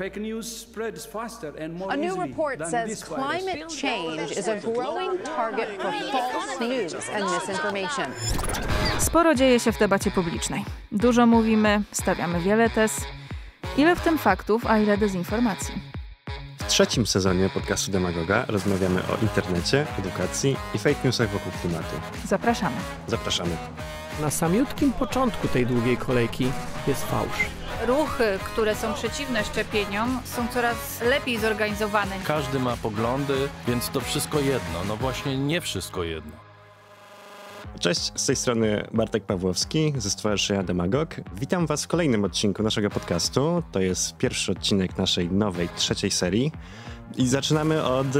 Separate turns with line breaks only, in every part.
A new report says climate change is a growing target for false news and misinformation. Sporo dzieje się w debacie publicznej. Dużo mówimy, stawiamy wiele tez. Ile w tym faktów, a
ile dezinformacji? W trzecim sezonie podcastu Demagoga rozmawiamy o internecie, edukacji i fake newsach wokół klimatu. Zapraszamy. Zapraszamy. Na samiutkim początku tej długiej kolejki jest fałsz
ruchy, które są przeciwne szczepieniom, są coraz lepiej zorganizowane. Każdy ma poglądy, więc to wszystko jedno.
No właśnie nie wszystko jedno. Cześć, z tej strony Bartek Pawłowski ze Stowarzyszenia Demagog. Witam Was w kolejnym odcinku naszego podcastu. To jest pierwszy odcinek naszej nowej, trzeciej serii. I zaczynamy od e,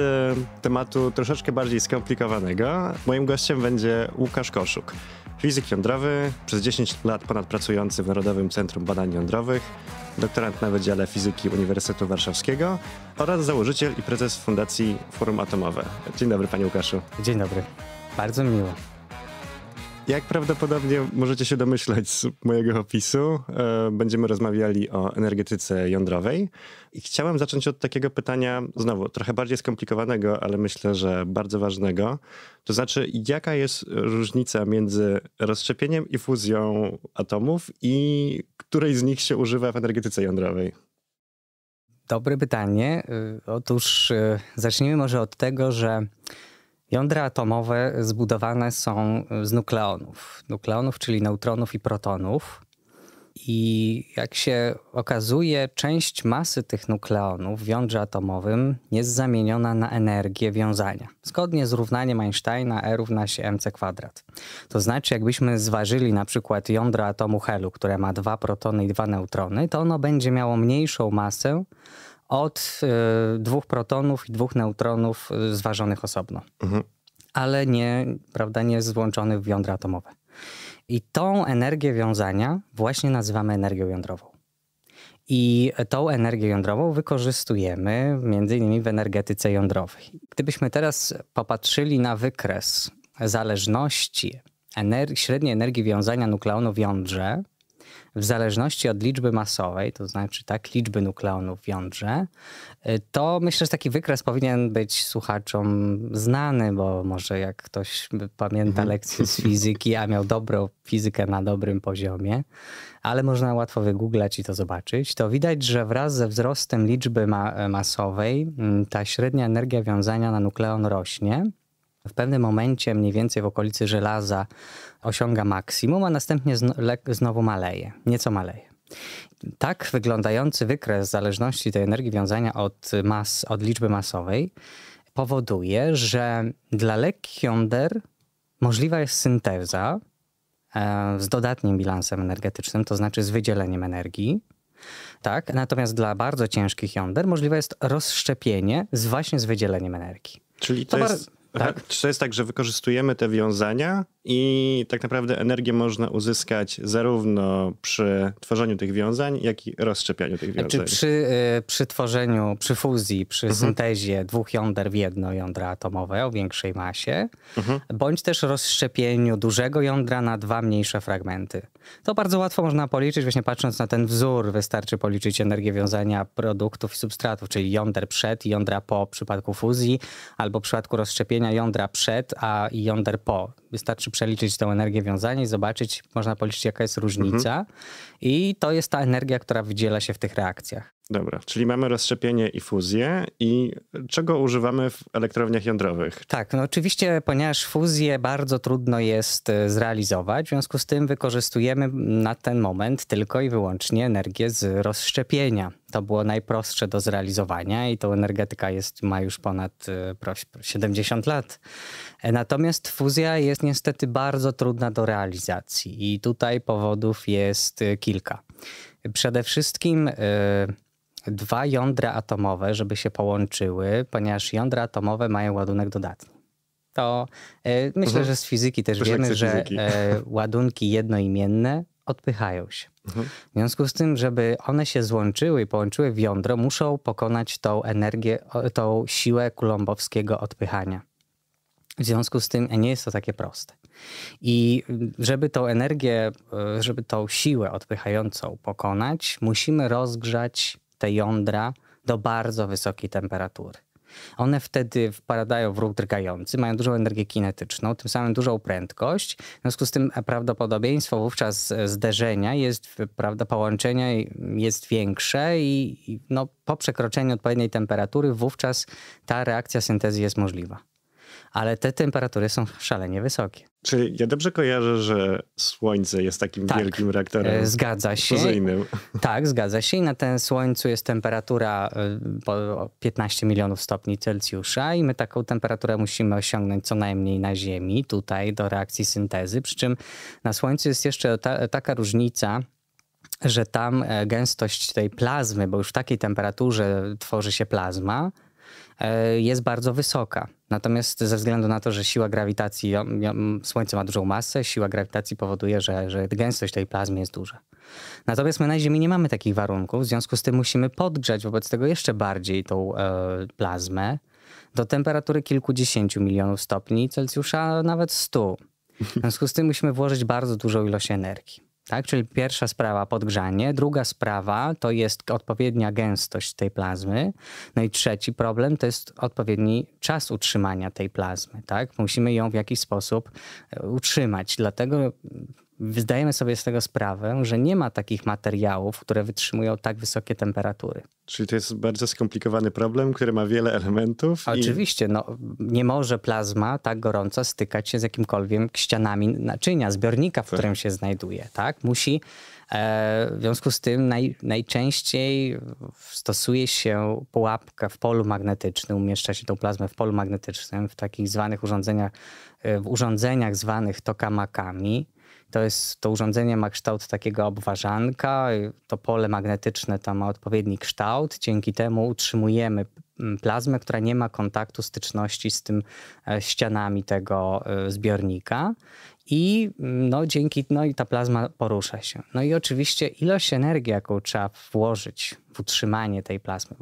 tematu troszeczkę bardziej skomplikowanego. Moim gościem będzie Łukasz Koszuk. Fizyk jądrowy, przez 10 lat ponad pracujący w Narodowym Centrum Badań Jądrowych, doktorant na Wydziale Fizyki Uniwersytetu Warszawskiego oraz założyciel i prezes Fundacji Forum Atomowe. Dzień dobry, panie Łukaszu. Dzień dobry. Bardzo miło. Jak prawdopodobnie możecie się domyślać z mojego opisu, e, będziemy rozmawiali o energetyce jądrowej. I chciałem zacząć od takiego pytania, znowu trochę bardziej skomplikowanego, ale myślę, że bardzo ważnego. To znaczy, jaka jest różnica między rozszczepieniem i fuzją atomów i której z nich się używa w energetyce jądrowej?
Dobre pytanie. Y, otóż y, zacznijmy może od tego, że Jądra atomowe zbudowane są z nukleonów. Nukleonów, czyli neutronów i protonów. I jak się okazuje, część masy tych nukleonów w jądrze atomowym jest zamieniona na energię wiązania. Zgodnie z równaniem Einsteina E równa się mc kwadrat. To znaczy, jakbyśmy zważyli na przykład jądro atomu helu, które ma dwa protony i dwa neutrony, to ono będzie miało mniejszą masę od e, dwóch protonów i dwóch neutronów e, zważonych osobno, mhm. ale nie, prawda, nie złączonych w jądra atomowe. I tą energię wiązania właśnie nazywamy energią jądrową. I tą energię jądrową wykorzystujemy między innymi w energetyce jądrowej. Gdybyśmy teraz popatrzyli na wykres zależności ener średniej energii wiązania nukleonu w jądrze w zależności od liczby masowej, to znaczy tak, liczby nukleonów w jądrze, y, to myślę, że taki wykres powinien być słuchaczom znany, bo może jak ktoś pamięta mhm. lekcję z fizyki, a miał dobrą fizykę na dobrym poziomie, ale można łatwo wygooglać i to zobaczyć, to widać, że wraz ze wzrostem liczby ma masowej mm, ta średnia energia wiązania na nukleon rośnie. W pewnym momencie, mniej więcej w okolicy żelaza, osiąga maksimum, a następnie znowu maleje, nieco maleje. Tak wyglądający wykres zależności tej energii wiązania od, mas, od liczby masowej powoduje, że dla lekkich jąder możliwa jest synteza e, z dodatnim bilansem energetycznym, to znaczy z wydzieleniem energii. Tak? Natomiast dla bardzo ciężkich jąder możliwe jest rozszczepienie z, właśnie z wydzieleniem energii. Czyli to, to jest
tak? Czy to jest tak, że wykorzystujemy te wiązania i tak naprawdę energię można uzyskać zarówno przy tworzeniu tych wiązań, jak i rozszczepianiu tych znaczy, wiązań? Znaczy przy,
y, przy tworzeniu, przy fuzji, przy mhm. syntezie dwóch jąder w jedno jądro atomowe o większej masie, mhm. bądź też rozszczepieniu dużego jądra na dwa mniejsze fragmenty to bardzo łatwo można policzyć, właśnie patrząc na ten wzór, wystarczy policzyć energię wiązania produktów i substratów, czyli jąder przed i jądra po w przypadku fuzji, albo w przypadku rozszczepienia jądra przed, a jąder po. Wystarczy przeliczyć tę energię wiązania i zobaczyć, można policzyć jaka jest różnica mhm. i to jest ta energia, która wydziela się w tych reakcjach.
Dobra, czyli mamy rozszczepienie i fuzję i czego używamy w elektrowniach jądrowych? Tak, no
oczywiście, ponieważ fuzję
bardzo trudno jest e, zrealizować, w związku z tym
wykorzystujemy na ten moment tylko i wyłącznie energię z rozszczepienia. To było najprostsze do zrealizowania i to energetyka jest, ma już ponad 70 e, lat. E, natomiast fuzja jest niestety bardzo trudna do realizacji i tutaj powodów jest kilka. Przede wszystkim dwa jądra atomowe, żeby się połączyły, ponieważ jądra atomowe mają ładunek dodatni. To y, myślę, mhm. że z fizyki też wiemy, że y, ładunki jednoimienne odpychają się. Mhm. W związku z tym, żeby one się złączyły i połączyły w jądro, muszą pokonać tą energię, tą siłę kulombowskiego odpychania. W związku z tym nie jest to takie proste. I żeby tą energię, e, żeby tą siłę odpychającą pokonać, musimy rozgrzać te jądra do bardzo wysokiej temperatury. One wtedy wpadają w ruch drgający, mają dużą energię kinetyczną, tym samym dużą prędkość. W związku z tym e, prawdopodobieństwo wówczas e, zderzenia jest, prawda, połączenia jest większe i, i no, po przekroczeniu odpowiedniej temperatury wówczas ta reakcja syntezy jest możliwa ale te temperatury są szalenie wysokie.
Czyli ja dobrze kojarzę, że Słońce jest
takim tak, wielkim reaktorem e, zgadza się. fuzyjnym? Tak, zgadza się. I na ten Słońcu jest temperatura 15 e, milionów stopni Celsjusza i my taką temperaturę musimy osiągnąć co najmniej na Ziemi, tutaj do reakcji syntezy. Przy czym na Słońcu jest jeszcze ta, taka różnica, że tam e, gęstość tej plazmy, bo już w takiej temperaturze tworzy się plazma, E, jest bardzo wysoka. Natomiast ze względu na to, że siła grawitacji, Słońce ma dużą masę, siła grawitacji powoduje, że, że gęstość tej plazmy jest duża. Natomiast my na Ziemi nie mamy takich warunków, w związku z tym musimy podgrzać wobec tego jeszcze bardziej tą e, plazmę do temperatury kilkudziesięciu milionów stopni Celsjusza, nawet stu. W związku z tym musimy włożyć bardzo dużą ilość energii. Tak, czyli pierwsza sprawa podgrzanie, druga sprawa to jest odpowiednia gęstość tej plazmy, no i trzeci problem to jest odpowiedni czas utrzymania tej plazmy, tak? Musimy ją w jakiś sposób e, utrzymać. Dlatego zdajemy sobie z tego sprawę, że nie ma takich materiałów, które wytrzymują tak wysokie temperatury.
Czyli to jest bardzo skomplikowany problem, który ma wiele elementów. I... Oczywiście, no, nie może
plazma tak gorąca stykać się z jakimkolwiek ścianami naczynia, zbiornika, w tak. którym się znajduje. Tak? Musi, e, w związku z tym naj, najczęściej stosuje się pułapkę w polu magnetycznym, umieszcza się tą plazmę w polu magnetycznym, w takich zwanych urządzeniach, e, w urządzeniach zwanych tokamakami to, jest, to urządzenie ma kształt takiego obwarzanka, to pole magnetyczne to ma odpowiedni kształt, dzięki temu utrzymujemy mm, plazmę, która nie ma kontaktu, styczności z tym e, ścianami tego e, zbiornika i mm, no, dzięki, no i ta plazma porusza się. No i oczywiście ilość energii, jaką trzeba włożyć w utrzymanie tej plazmy,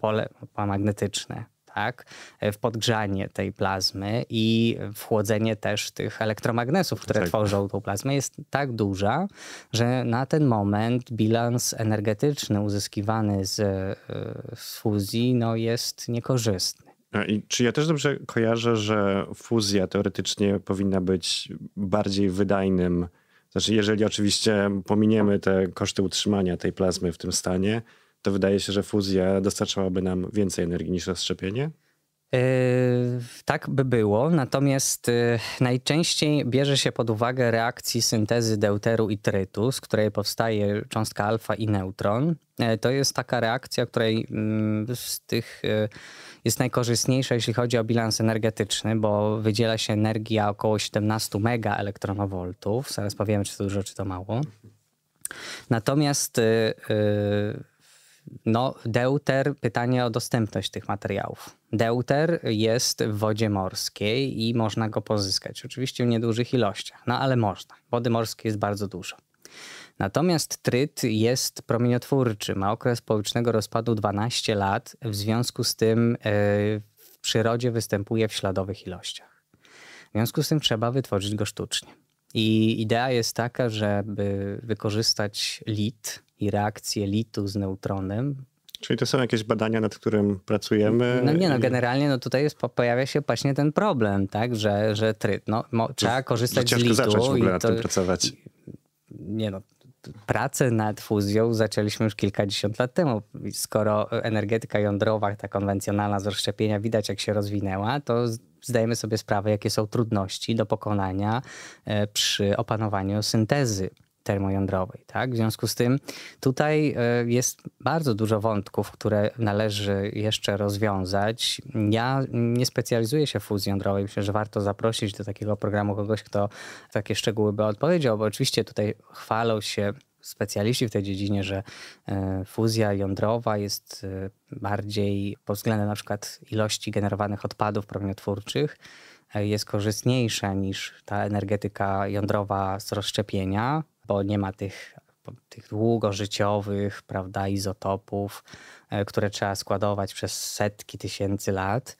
pole magnetyczne, tak, e, w podgrzanie tej plazmy i wchłodzenie też tych elektromagnesów, które tak. tworzą tą plazmę, jest tak duża, że na ten moment bilans energetyczny uzyskiwany z, e,
z fuzji no, jest niekorzystny. I czy ja też dobrze kojarzę, że fuzja teoretycznie powinna być bardziej wydajnym, znaczy jeżeli oczywiście pominiemy te koszty utrzymania tej plazmy w tym stanie, to wydaje się, że fuzja dostarczałaby nam więcej energii niż rozszczepienie?
Yy, tak by było, natomiast yy, najczęściej bierze się pod uwagę reakcji syntezy deuteru i trytu, z której powstaje cząstka alfa i neutron. Yy, to jest taka reakcja, której mm, z tych jest najkorzystniejsza, jeśli chodzi o bilans energetyczny, bo wydziela się energia około 17 mega elektronowoltów. Zaraz powiemy, czy to dużo, czy to mało. Natomiast no, deuter, pytanie o dostępność tych materiałów. Deuter jest w wodzie morskiej i można go pozyskać. Oczywiście w niedużych ilościach, no ale można. Wody morskiej jest bardzo dużo. Natomiast tryt jest promieniotwórczy, ma okres połycznego rozpadu 12 lat, w związku z tym e, w przyrodzie występuje w śladowych ilościach. W związku z tym trzeba wytworzyć go sztucznie. I idea jest taka, żeby wykorzystać lit, i reakcje litu z neutronem. Czyli to są jakieś
badania, nad którym pracujemy? No nie, no
generalnie no tutaj jest, pojawia się właśnie ten problem, tak, że, że tryt, no, mo, trzeba korzystać z litu. zacząć w ogóle nad to, tym pracować. Nie no, pracę nad fuzją zaczęliśmy już kilkadziesiąt lat temu. Skoro energetyka jądrowa, ta konwencjonalna z rozszczepienia, widać jak się rozwinęła, to zdajemy sobie sprawę, jakie są trudności do pokonania e, przy opanowaniu syntezy termojądrowej. Tak? W związku z tym tutaj e, jest bardzo dużo wątków, które należy jeszcze rozwiązać. Ja nie specjalizuję się w fuzji jądrowej. Myślę, że warto zaprosić do takiego programu kogoś, kto takie szczegóły by odpowiedział, bo oczywiście tutaj chwalą się specjaliści w tej dziedzinie, że e, fuzja jądrowa jest e, bardziej pod względem na przykład ilości generowanych odpadów promieniotwórczych jest korzystniejsza niż ta energetyka jądrowa z rozszczepienia, bo nie ma tych, tych długożyciowych, prawda, izotopów, e, które trzeba składować przez setki tysięcy lat.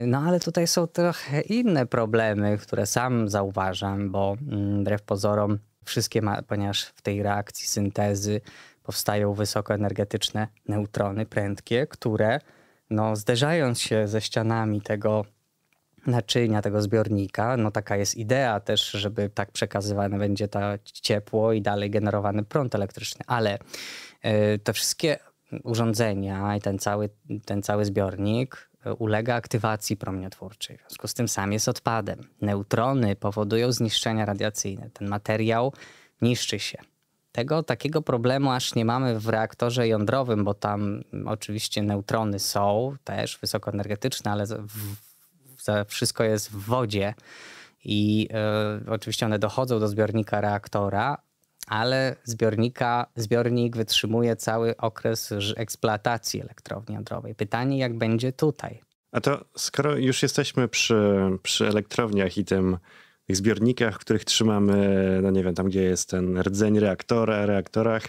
No ale tutaj są trochę inne problemy, które sam zauważam, bo mm, wbrew pozorom wszystkie, ma, ponieważ w tej reakcji syntezy powstają wysokoenergetyczne neutrony prędkie, które no, zderzając się ze ścianami tego naczynia tego zbiornika. No taka jest idea też, żeby tak przekazywane będzie to ciepło i dalej generowany prąd elektryczny, ale e, te wszystkie urządzenia i ten cały, ten cały zbiornik e, ulega aktywacji promieniotwórczej. W związku z tym sam jest odpadem. Neutrony powodują zniszczenia radiacyjne. Ten materiał niszczy się. Tego takiego problemu aż nie mamy w reaktorze jądrowym, bo tam oczywiście neutrony są też wysokoenergetyczne, ale w wszystko jest w wodzie i y, oczywiście one dochodzą do zbiornika reaktora, ale zbiornika, zbiornik wytrzymuje cały okres eksploatacji elektrowni jądrowej. Pytanie, jak będzie tutaj?
A to skoro już jesteśmy przy, przy elektrowniach i tym tych zbiornikach, których trzymamy, no nie wiem, tam gdzie jest ten rdzeń reaktora, reaktorach,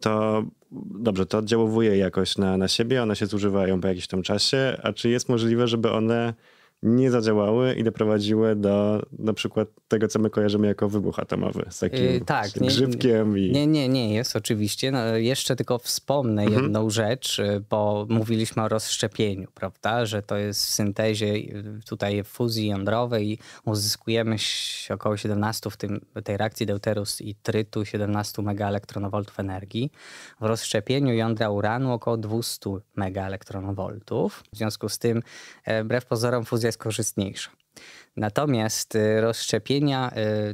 to dobrze, to oddziałuje jakoś na, na siebie, one się zużywają po jakimś tam czasie, a czy jest możliwe, żeby one nie zadziałały i doprowadziły do na przykład tego, co my kojarzymy jako wybuch atomowy z takim yy, tak, z nie, grzybkiem. I...
Nie, nie, nie jest oczywiście. No, jeszcze tylko wspomnę mhm. jedną rzecz, y, bo mówiliśmy o rozszczepieniu, prawda, że to jest w syntezie y, tutaj fuzji jądrowej uzyskujemy około 17 w tym, tej reakcji deuterus i trytu 17 megaelektronowoltów energii. W rozszczepieniu jądra uranu około 200 megaelektronowoltów. W związku z tym, e, wbrew pozorom, fuzja jest korzystniejsza. Natomiast y, rozszczepienia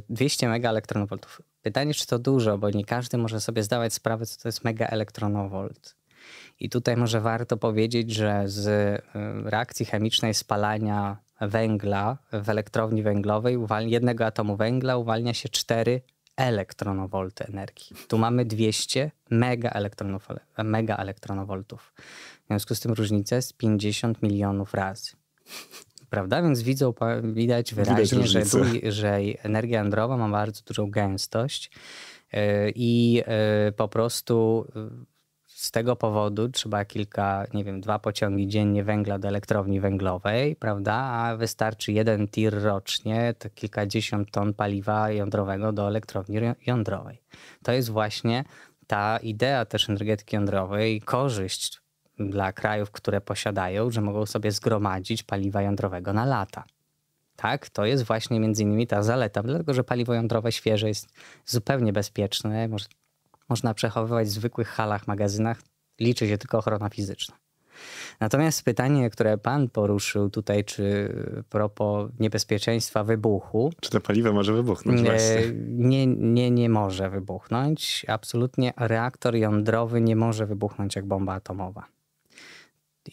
200 y, megaelektronowoltów. Pytanie, czy to dużo, bo nie każdy może sobie zdawać sprawę, co to jest megaelektronowolt. I tutaj może warto powiedzieć, że z y, reakcji chemicznej spalania węgla w elektrowni węglowej, jednego atomu węgla uwalnia się 4 elektronowolty energii. Tu mamy 200 megaelektronowoltów. W związku z tym różnica jest 50 milionów razy. Prawda? Więc widzą, widać wyraźnie, widać że, że energia jądrowa ma bardzo dużą gęstość e, i e, po prostu e, z tego powodu trzeba kilka, nie wiem, dwa pociągi dziennie węgla do elektrowni węglowej, prawda? A wystarczy jeden tir rocznie, to kilkadziesiąt ton paliwa jądrowego do elektrowni jądrowej. To jest właśnie ta idea też energetyki jądrowej, korzyść dla krajów, które posiadają, że mogą sobie zgromadzić paliwa jądrowego na lata. Tak, to jest właśnie między innymi ta zaleta, dlatego że paliwo jądrowe świeże jest zupełnie bezpieczne, może, można przechowywać w zwykłych halach, magazynach, liczy się tylko ochrona fizyczna. Natomiast pytanie, które pan poruszył tutaj, czy propos niebezpieczeństwa
wybuchu. Czy to paliwo może wybuchnąć? E,
nie, nie, nie może wybuchnąć. Absolutnie reaktor jądrowy nie może wybuchnąć jak bomba atomowa.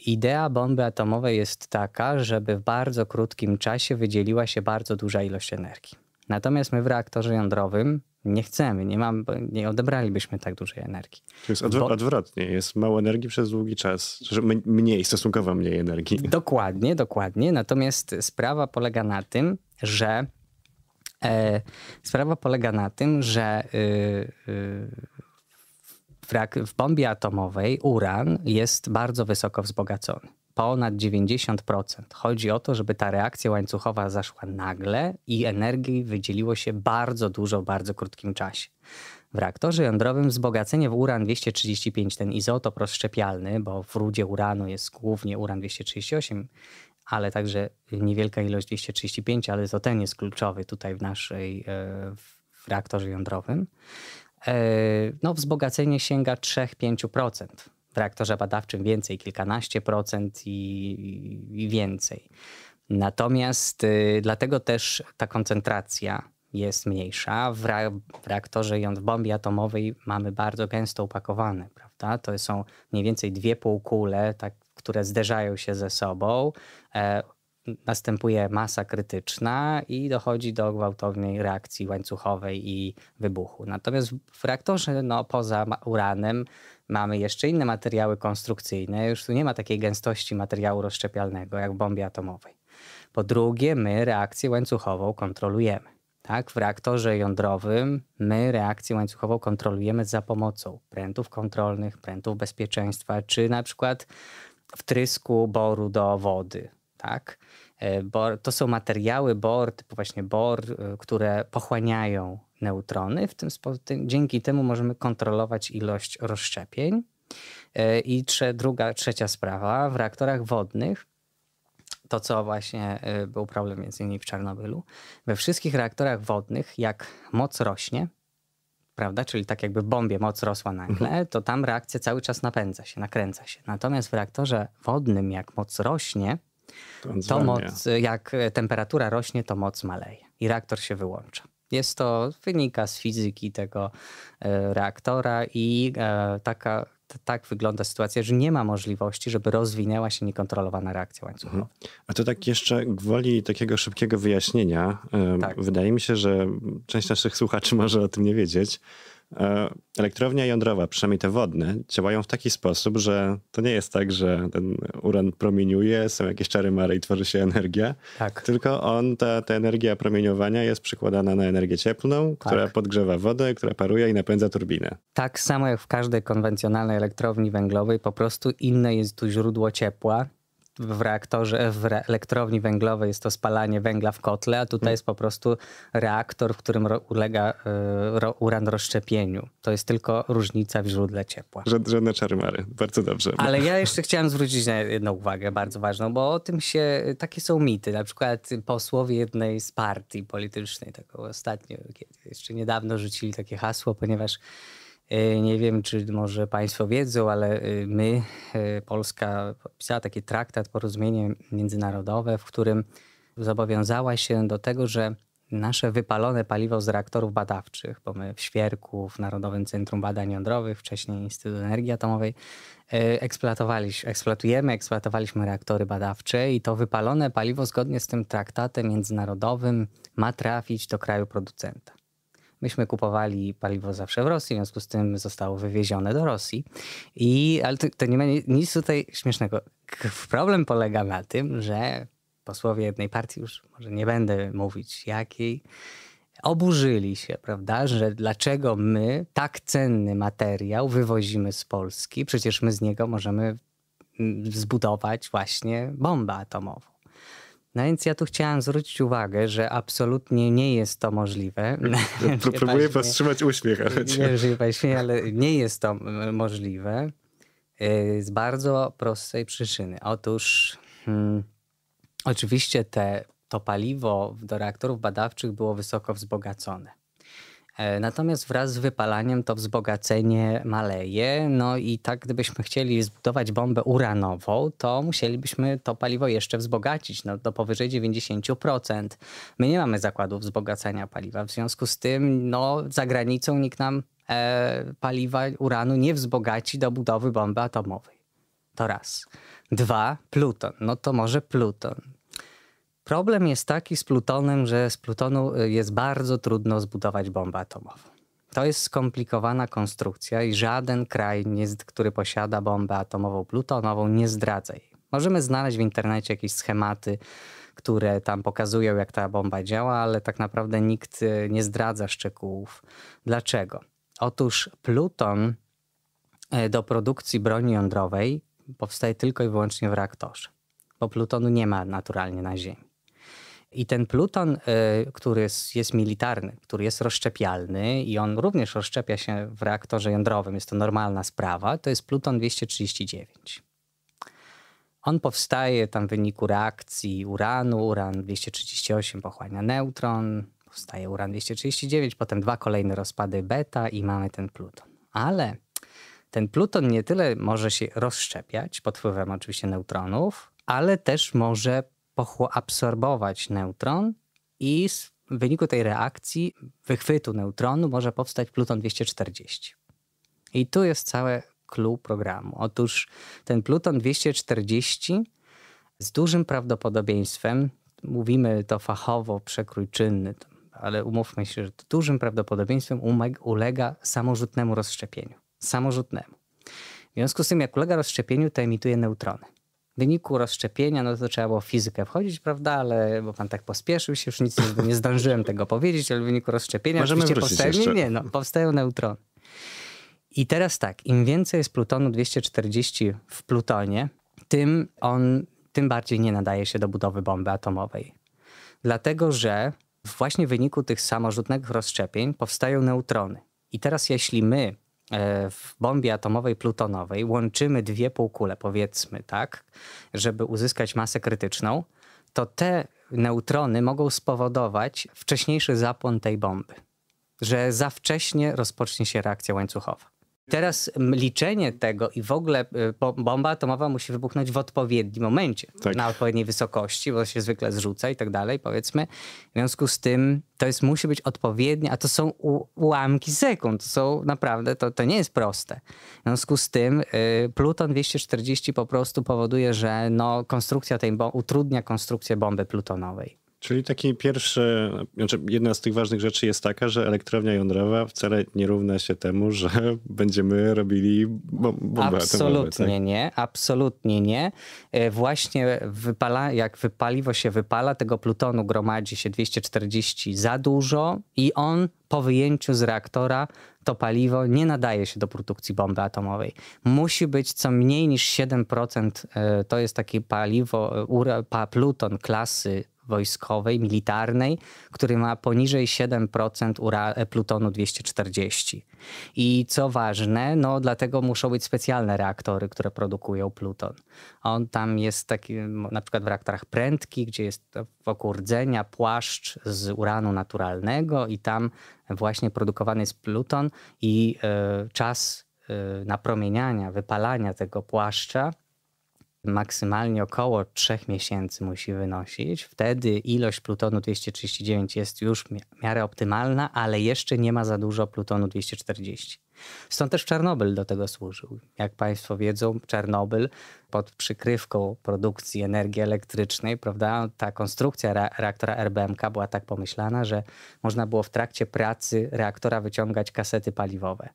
Idea bomby atomowej jest taka, żeby w bardzo krótkim czasie wydzieliła się bardzo duża ilość energii. Natomiast my w reaktorze jądrowym nie chcemy, nie, mam, nie odebralibyśmy tak dużej energii.
To jest odwrotnie, jest mało energii przez długi czas, mniej, stosunkowo mniej energii. Dokładnie, dokładnie. Natomiast sprawa polega na
tym, że e, sprawa polega na tym, że y, y, w bombie atomowej uran jest bardzo wysoko wzbogacony. Ponad 90%. Chodzi o to, żeby ta reakcja łańcuchowa zaszła nagle i energii wydzieliło się bardzo dużo w bardzo krótkim czasie. W reaktorze jądrowym wzbogacenie w uran-235, ten izotop rozszczepialny, bo w rudzie uranu jest głównie uran-238, ale także niewielka ilość 235, ale to ten jest kluczowy tutaj w naszej e, w reaktorze jądrowym. E, no, wzbogacenie sięga 3-5%. W reaktorze badawczym więcej, kilkanaście procent i, i więcej. Natomiast y, dlatego też ta koncentracja jest mniejsza. W, reaktorze jąd bombie atomowej mamy bardzo gęsto upakowane, prawda? To są mniej więcej dwie półkule, tak, które zderzają się ze sobą. E, następuje masa krytyczna i dochodzi do gwałtownej reakcji łańcuchowej i wybuchu. Natomiast w reaktorze, no, poza uranem, mamy jeszcze inne materiały konstrukcyjne. Już tu nie ma takiej gęstości materiału rozszczepialnego jak w bombie atomowej. Po drugie, my reakcję łańcuchową kontrolujemy. Tak, w reaktorze jądrowym my reakcję łańcuchową kontrolujemy za pomocą prętów kontrolnych, prętów bezpieczeństwa, czy na przykład wtrysku boru do wody. Tak? E, to są materiały BOR, typu właśnie BOR, e, które pochłaniają neutrony. W tym, dzięki temu możemy kontrolować ilość rozszczepień. E, I trze, druga, trzecia sprawa, w reaktorach wodnych, to co właśnie był problem między innymi w Czarnobylu, we wszystkich reaktorach wodnych, jak moc rośnie, prawda, czyli tak jakby w bombie moc rosła nagle, mhm. to tam reakcja cały czas napędza się, nakręca się. Natomiast w reaktorze wodnym, jak moc rośnie, to moc, jak temperatura rośnie, to moc maleje i reaktor się wyłącza. Jest to, wynika z fizyki tego e, reaktora i e, taka, tak wygląda sytuacja, że nie ma możliwości, żeby rozwinęła się niekontrolowana reakcja łańcuchowa. Mhm.
A to tak jeszcze gwoli takiego szybkiego wyjaśnienia. E, tak. Wydaje mi się, że część naszych słuchaczy może o tym nie wiedzieć. E, elektrownia jądrowa, przynajmniej te wodne, działają w taki sposób, że to nie jest tak, że ten uran promieniuje, są jakieś czary mary i tworzy się energia. Tak. Tylko on, ta, ta energia promieniowania jest przekładana na energię cieplną, tak. która podgrzewa wodę, która paruje i napędza turbinę.
Tak samo jak w każdej konwencjonalnej elektrowni węglowej, po prostu inne jest tu źródło ciepła w reaktorze, w elektrowni węglowej jest to spalanie węgla w kotle, a tutaj hmm. jest po prostu reaktor, w którym ulega y, uran rozszczepieniu. To jest tylko różnica w źródle ciepła.
Żadne Mary, bardzo dobrze. Ale
ja jeszcze chciałem zwrócić na jedną uwagę bardzo ważną, bo o tym się, takie są mity. Na przykład posłowie jednej z partii politycznej, taką ostatnio, jeszcze niedawno rzucili takie hasło, ponieważ E, nie wiem, czy może Państwo wiedzą, ale e, my, e, Polska, podpisała taki traktat, porozumienie międzynarodowe, w którym zobowiązała się do tego, że nasze wypalone paliwo z reaktorów badawczych, bo my w Świerku, w Narodowym Centrum Badań Jądrowych, wcześniej Instytut Energii Atomowej, eksploatowaliśmy, eksploatujemy, eksploatowaliśmy reaktory badawcze i to wypalone paliwo zgodnie z tym traktatem międzynarodowym ma trafić do kraju producenta. Myśmy kupowali paliwo zawsze w Rosji, w związku z tym zostało wywiezione do Rosji. I, ale to, to nie ma nic tutaj śmiesznego. Problem polega na tym, że posłowie jednej partii, już może nie będę mówić jakiej, oburzyli się, prawda, że dlaczego my tak cenny materiał wywozimy z Polski, przecież my z niego możemy mm, zbudować właśnie bombę atomową. No więc ja tu chciałem zwrócić uwagę, że absolutnie nie jest to możliwe. Próbuję powstrzymać uśmiech. Ale nie, jest to możliwe y, z bardzo prostej przyczyny. Otóż hmm, oczywiście te, to paliwo do reaktorów badawczych było wysoko wzbogacone. E, natomiast wraz z wypalaniem to wzbogacenie maleje, no i tak gdybyśmy chcieli zbudować bombę uranową, to musielibyśmy to paliwo jeszcze wzbogacić no, do powyżej 90%. My nie mamy zakładów wzbogacania paliwa, w związku z tym no, za granicą nikt nam e, paliwa uranu nie wzbogaci do budowy bomby atomowej. To raz. Dwa, Pluton. No to może Pluton Problem jest taki z plutonem, że z plutonu y, jest bardzo trudno zbudować bombę atomową. To jest skomplikowana konstrukcja i żaden kraj, który posiada bombę atomową plutonową, nie zdradza jej. Możemy znaleźć w internecie jakieś schematy, które tam pokazują, jak ta bomba działa, ale tak naprawdę nikt y, nie zdradza szczegółów. Dlaczego? Otóż pluton y, do produkcji broni jądrowej powstaje tylko i wyłącznie w reaktorze, bo plutonu nie ma naturalnie na Ziemi. I ten pluton, e, który jest, jest, militarny, który jest rozszczepialny i on również rozszczepia się w reaktorze jądrowym, jest to normalna sprawa, to jest pluton 239. On powstaje tam w wyniku reakcji uranu. Uran 238 pochłania neutron, powstaje uran 239, potem dwa kolejne rozpady beta i mamy ten pluton. Ale ten pluton nie tyle może się rozszczepiać pod wpływem oczywiście neutronów, ale też może absorbować neutron i w wyniku tej reakcji wychwytu neutronu może powstać pluton 240. I tu jest całe clue programu. Otóż ten pluton 240 z dużym prawdopodobieństwem, mówimy to fachowo przekrój czynny, ale umówmy się, że dużym prawdopodobieństwem ulega samorzutnemu rozszczepieniu. Samorzutnemu. W związku z tym, jak ulega rozszczepieniu, to emituje neutrony wyniku rozszczepienia, no to trzeba było fizykę wchodzić, prawda, ale bo pan tak pospieszył się, już nic nie, zdążyłem tego powiedzieć, ale w wyniku rozszczepienia Możemy oczywiście powstają, jeszcze. nie, no, powstają neutrony. I teraz tak, im więcej jest plutonu 240 w plutonie, tym on tym bardziej nie nadaje się do budowy bomby atomowej. Dlatego, że właśnie w wyniku tych samorzutnych rozszczepień powstają neutrony. I teraz jeśli my E, w bombie atomowej plutonowej łączymy dwie półkule, powiedzmy tak, żeby uzyskać masę krytyczną, to te neutrony mogą spowodować wcześniejszy zapłon tej bomby, że za wcześnie rozpocznie się reakcja łańcuchowa. Teraz liczenie tego i w ogóle y, bomba atomowa musi wybuchnąć w odpowiednim momencie, tak. na odpowiedniej wysokości, bo się zwykle zrzuca i tak dalej, powiedzmy. W związku z tym to jest, musi być odpowiednie, a to są ułamki sekund, to są naprawdę, to, to nie jest proste. W związku z tym y, Pluton 240 po prostu powoduje, że no, konstrukcja tej utrudnia konstrukcję bomby plutonowej.
Czyli taki pierwszy, znaczy jedna z tych ważnych rzeczy jest taka, że elektrownia jądrowa wcale nie równa się temu, że będziemy robili bombę tak? Absolutnie atomowe, tak? nie, absolutnie
nie. E, właśnie wypala, jak paliwo się wypala, tego plutonu gromadzi się 240 za dużo i on po wyjęciu z reaktora to paliwo nie nadaje się do produkcji bomby atomowej. Musi być co mniej niż 7%, e, to jest takie paliwo, e, pluton klasy wojskowej, militarnej, który ma poniżej 7% ura, e, plutonu 240. I co ważne, no dlatego muszą być specjalne reaktory, które produkują pluton. On tam jest taki, na przykład w reaktorach prędki, gdzie jest wokół rdzenia płaszcz z uranu naturalnego i tam właśnie produkowany jest pluton i y, czas e, napromieniania, wypalania tego płaszcza maksymalnie około 3 miesięcy musi wynosić. Wtedy ilość plutonu 239 jest już w miarę optymalna, ale jeszcze nie ma za dużo plutonu 240. Stąd też Czarnobyl do tego służył. Jak Państwo wiedzą, Czarnobyl pod przykrywką produkcji energii elektrycznej, prawda, ta konstrukcja reaktora RBMK była tak pomyślana, że można było w trakcie pracy reaktora wyciągać kasety paliwowe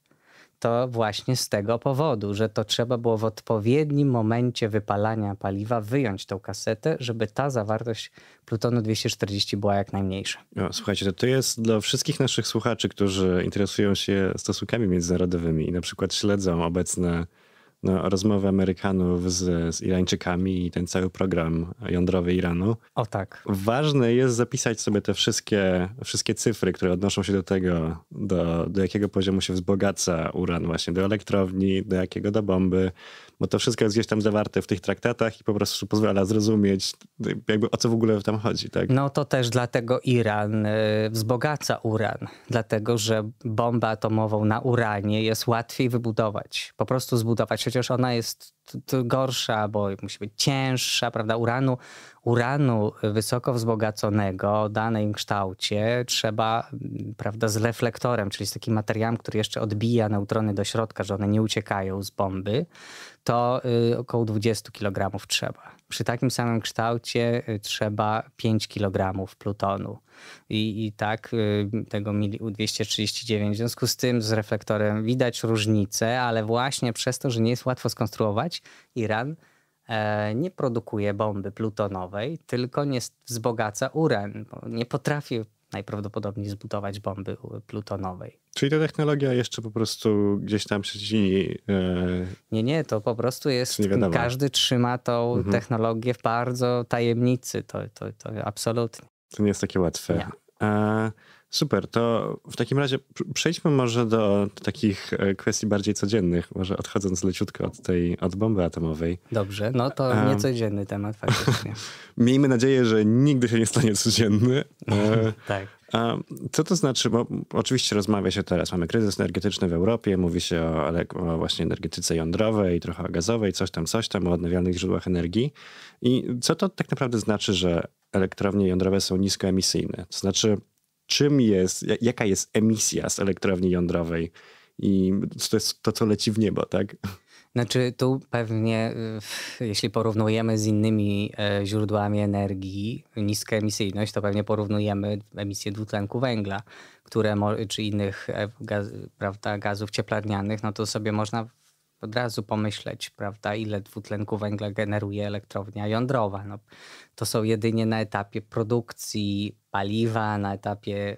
to właśnie z tego powodu, że to trzeba było w odpowiednim momencie wypalania paliwa wyjąć tą kasetę, żeby ta zawartość plutonu 240 była jak
najmniejsza. No, słuchajcie, to, to jest dla wszystkich naszych słuchaczy, którzy interesują się stosunkami międzynarodowymi i na przykład śledzą obecne no, rozmowy Amerykanów z, z Irańczykami i ten cały program jądrowy Iranu. O tak. Ważne jest zapisać sobie te wszystkie, wszystkie cyfry, które odnoszą się do tego, do, do jakiego poziomu się wzbogaca uran właśnie, do elektrowni, do jakiego, do bomby, bo to wszystko jest gdzieś tam zawarte w tych traktatach i po prostu pozwala zrozumieć jakby o co w ogóle tam chodzi, tak?
No to też dlatego Iran y, wzbogaca uran, dlatego że bombę atomową na uranie jest łatwiej wybudować, po prostu zbudować przecież ona jest gorsza, bo musi być cięższa, prawda? Uranu, uranu wysoko wzbogaconego o danym kształcie trzeba, mm, prawda, z reflektorem, czyli z takim materiałem, który jeszcze odbija neutrony do środka, że one nie uciekają z bomby, to y, około 20 kg trzeba. Przy takim samym kształcie y, trzeba 5 kg plutonu. I, i tak y, tego 239. W związku z tym z reflektorem widać różnicę, ale właśnie przez to, że nie jest łatwo skonstruować, Iran e, nie produkuje bomby plutonowej, tylko nie wzbogaca uran. Nie potrafi najprawdopodobniej zbudować bomby plutonowej.
Czyli ta technologia jeszcze po prostu gdzieś tam się dzieje. Nie, nie, to po prostu jest. Każdy trzyma
tą mhm. technologię w bardzo tajemnicy. To, to, to absolutnie.
To nie jest takie łatwe. Nie. A... E, Super, to w takim razie przejdźmy może do takich e, kwestii bardziej codziennych, może odchodząc leciutko od tej, od bomby atomowej. Dobrze, no to
um, niecodzienny temat faktycznie.
Miejmy nadzieję, że nigdy się nie stanie codzienny. E, tak. A co to znaczy, bo oczywiście rozmawia się teraz, mamy kryzys energetyczny w Europie, mówi się o, o, właśnie energetyce jądrowej, trochę o gazowej, coś tam, coś tam, o odnawialnych źródłach energii. I co to tak naprawdę znaczy, że elektrownie jądrowe są niskoemisyjne? To znaczy czym jest, jaka jest emisja z elektrowni jądrowej i to jest to, co leci w niebo, tak?
Znaczy tu pewnie, y, jeśli porównujemy z innymi e, źródłami energii, niską emisyjność, to pewnie porównujemy emisję dwutlenku węgla, które, czy innych e, gaz, prawda, gazów cieplarnianych, no to sobie można od razu pomyśleć, prawda, ile dwutlenku węgla generuje elektrownia jądrowa. No, to są jedynie na etapie produkcji paliwa, na etapie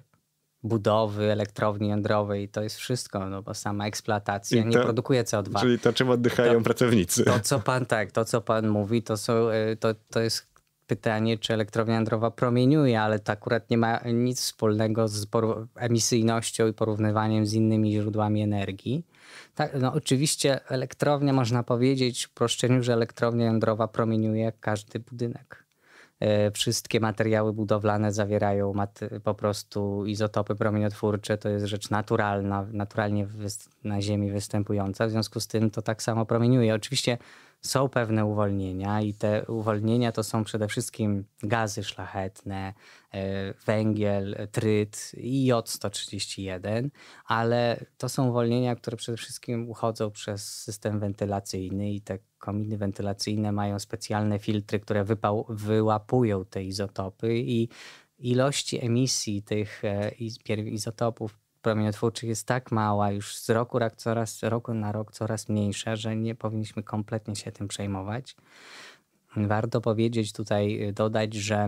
budowy elektrowni jądrowej, to jest wszystko, no bo sama eksploatacja to, nie produkuje CO2. Czyli
to, czym oddychają to, pracownicy. To, co
pan, tak, to, co pan mówi, to, są, y, to, to jest pytanie, czy elektrownia jądrowa promieniuje, ale to akurat nie ma nic wspólnego z emisyjnością i porównywaniem z innymi źródłami energii. Tak, no oczywiście elektrownia, można powiedzieć w uproszczeniu, że elektrownia jądrowa promieniuje jak każdy budynek. E, wszystkie materiały budowlane zawierają po prostu izotopy promieniotwórcze. To jest rzecz naturalna, naturalnie na Ziemi występująca. W związku z tym to tak samo promieniuje. Oczywiście są pewne uwolnienia i te uwolnienia to są przede wszystkim gazy szlachetne, e, węgiel, tryt i J-131, ale to są uwolnienia, które przede wszystkim uchodzą przez system wentylacyjny i te kominy wentylacyjne mają specjalne filtry, które wypał, wyłapują te izotopy i ilości emisji tych e, izotopów promieniotwórczych jest tak mała, już z roku, rok, coraz, roku na rok coraz mniejsza, że nie powinniśmy kompletnie się tym przejmować. Warto powiedzieć tutaj, y, dodać, że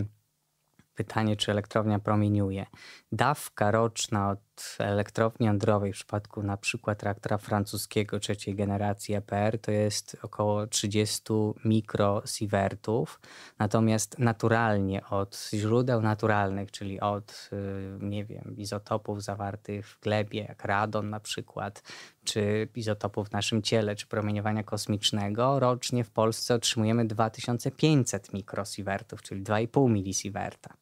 pytanie, czy elektrownia promieniuje. Dawka roczna od od elektrowni jądrowej w przypadku na przykład reaktora francuskiego trzeciej generacji EPR to jest około 30 mikrosiwertów. natomiast naturalnie od źródeł naturalnych, czyli od y, nie wiem, izotopów zawartych w glebie, jak radon na przykład, czy izotopów w naszym ciele, czy promieniowania kosmicznego, rocznie w Polsce otrzymujemy 2500 mikrosiwertów, czyli 2,5 milisiewerta.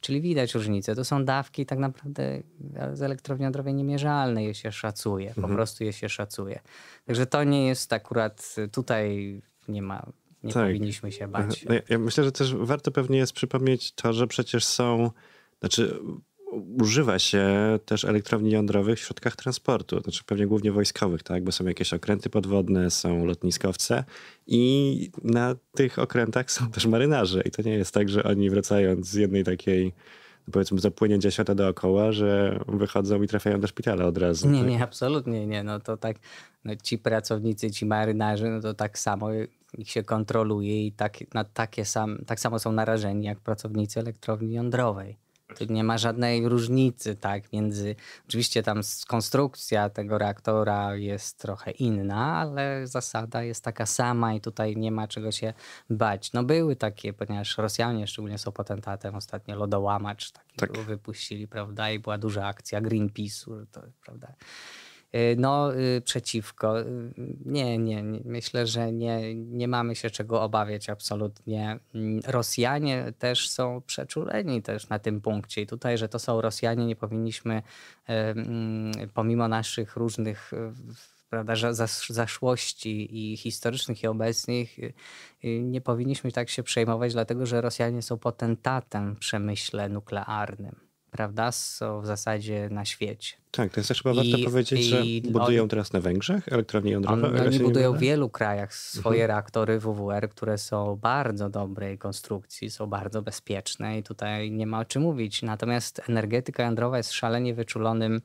Czyli widać różnicę. To są dawki tak naprawdę z elektrowni jądrowej niemierzalne, je się szacuje, po mhm. prostu je się szacuje. Także to nie jest akurat tutaj nie ma nie tak. powinniśmy się bać. Mhm. No
ja, ja myślę, że też warto pewnie jest przypomnieć to, że przecież są, znaczy używa się też elektrowni jądrowych w środkach transportu, znaczy pewnie głównie wojskowych, tak? bo są jakieś okręty podwodne, są lotniskowce i na tych okrętach są też marynarze. I to nie jest tak, że oni wracając z jednej takiej no powiedzmy zapłynięcia świata dookoła, że wychodzą i trafiają do szpitala od razu. Nie, tak? nie,
absolutnie nie. No to tak, no ci pracownicy, ci marynarze, no to tak samo ich się kontroluje i tak, na takie sam, tak samo są narażeni jak pracownicy elektrowni jądrowej. Tu tak nie ma żadnej różnicy, tak, między. Oczywiście tam konstrukcja tego reaktora jest trochę inna, ale zasada jest taka sama i tutaj nie ma czego się bać. No były takie, ponieważ Rosjanie szczególnie są potentatem, ostatnio lodołamacz taki tak. wypuścili, prawda, i była duża akcja Greenpeace'u, to, prawda Y, no y, przeciwko. Y, nie, nie, myślę, że nie, nie mamy się czego obawiać absolutnie. Mm, Rosjanie też są przeczuleni też na tym punkcie i tutaj, że to są Rosjanie, nie powinniśmy mm, pomimo naszych różnych prawda, zaszłości i historycznych i obecnych, nie powinniśmy tak się przejmować, dlatego że Rosjanie są potentatem w przemyśle nuklearnym, prawda? Są w zasadzie na świecie.
Tak, to jest też chyba warto I, powiedzieć, że budują teraz na Węgrzech elektrownie jądrowe. On, oni budują w wielu
krajach mhm. swoje mhm. reaktory WWR, które są bardzo dobrej konstrukcji, są bardzo bezpieczne i tutaj nie ma o czym mówić. Natomiast energetyka jądrowa jest szalenie wyczulonym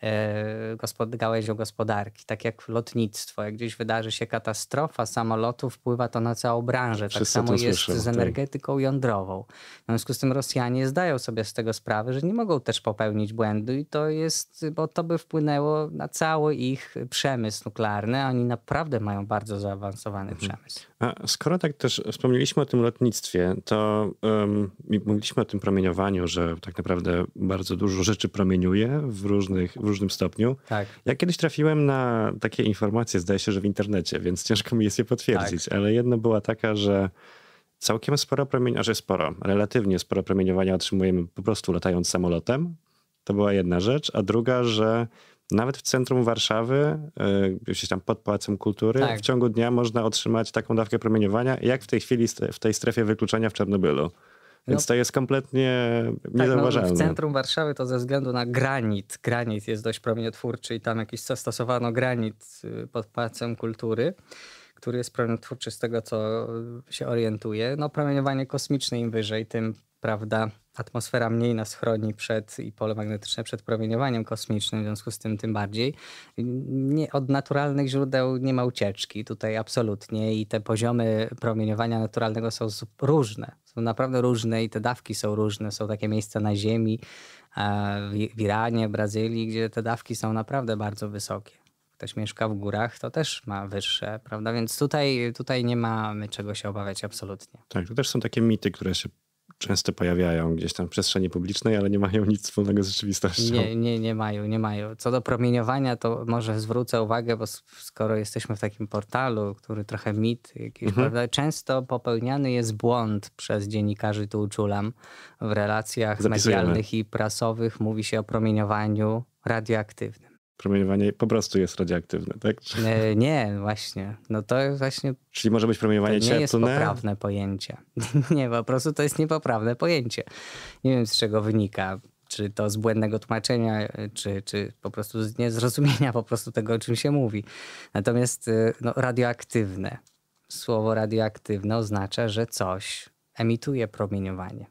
e, gospod gałęzią gospodarki, tak jak lotnictwo. Jak gdzieś wydarzy się katastrofa samolotu, wpływa to na całą branżę. Tak Wszyscy tak samo jest z energetyką tak. jądrową. W związku z tym Rosjanie zdają sobie z tego sprawę, że nie mogą też popełnić błędu i to jest bo to by wpłynęło na cały ich przemysł nuklearny. Oni naprawdę mają bardzo zaawansowany mhm. przemysł.
A skoro tak też wspomnieliśmy o tym lotnictwie, to um, mówiliśmy o tym promieniowaniu, że tak naprawdę bardzo dużo rzeczy promieniuje w, różnych, w różnym stopniu. Tak. Ja kiedyś trafiłem na takie informacje, zdaje się, że w internecie, więc ciężko mi jest je potwierdzić, tak. ale jedna była taka, że całkiem sporo promieniowania, że sporo, relatywnie sporo promieniowania otrzymujemy po prostu latając samolotem, to była jedna rzecz. A druga, że nawet w centrum Warszawy, e, gdzieś tam pod Pałacem Kultury, tak. w ciągu dnia można otrzymać taką dawkę promieniowania, jak w tej chwili w tej strefie wykluczenia w Czarnobylu. No. Więc no, to jest kompletnie niezauważalne. Tak, no, w
centrum Warszawy to ze względu na granit. Granit jest dość promieniotwórczy i tam jakiś stosowano granit y, pod Pałacem Kultury, który jest promieniotwórczy z tego, co się orientuje. No promieniowanie kosmiczne im wyżej, tym prawda atmosfera mniej nas chroni przed i pole magnetyczne przed promieniowaniem kosmicznym, w związku z tym tym bardziej. Nie, od naturalnych źródeł nie ma ucieczki tutaj absolutnie i te poziomy promieniowania naturalnego są różne. Są naprawdę różne i te dawki są różne. Są takie miejsca na Ziemi, w Iranie, w Brazylii, gdzie te dawki są naprawdę bardzo wysokie ktoś mieszka w górach, to też ma wyższe, prawda? Więc tutaj, tutaj nie mamy czego się obawiać
absolutnie. Tak, to też są takie mity, które się często pojawiają gdzieś tam w przestrzeni publicznej, ale nie mają nic wspólnego z rzeczywistością. Nie,
nie, nie mają, nie mają. Co do promieniowania, to może zwrócę uwagę, bo skoro jesteśmy w takim portalu, który trochę mit, jakiś, mhm. prawda, często popełniany jest błąd przez dziennikarzy, tu uczulam, w relacjach medialnych i prasowych mówi się o promieniowaniu radioaktywnym.
Promieniowanie po prostu jest radioaktywne, tak?
E, nie, właśnie. No to właśnie.
Czyli może być promieniowanie to nie jest poprawne pojęcie.
nie, po prostu to jest niepoprawne pojęcie. Nie wiem z czego wynika. Czy to z błędnego tłumaczenia, e, czy, czy po prostu z niezrozumienia po prostu tego, o czym się mówi. Natomiast e, no, radioaktywne. Słowo radioaktywne oznacza, że coś emituje promieniowanie.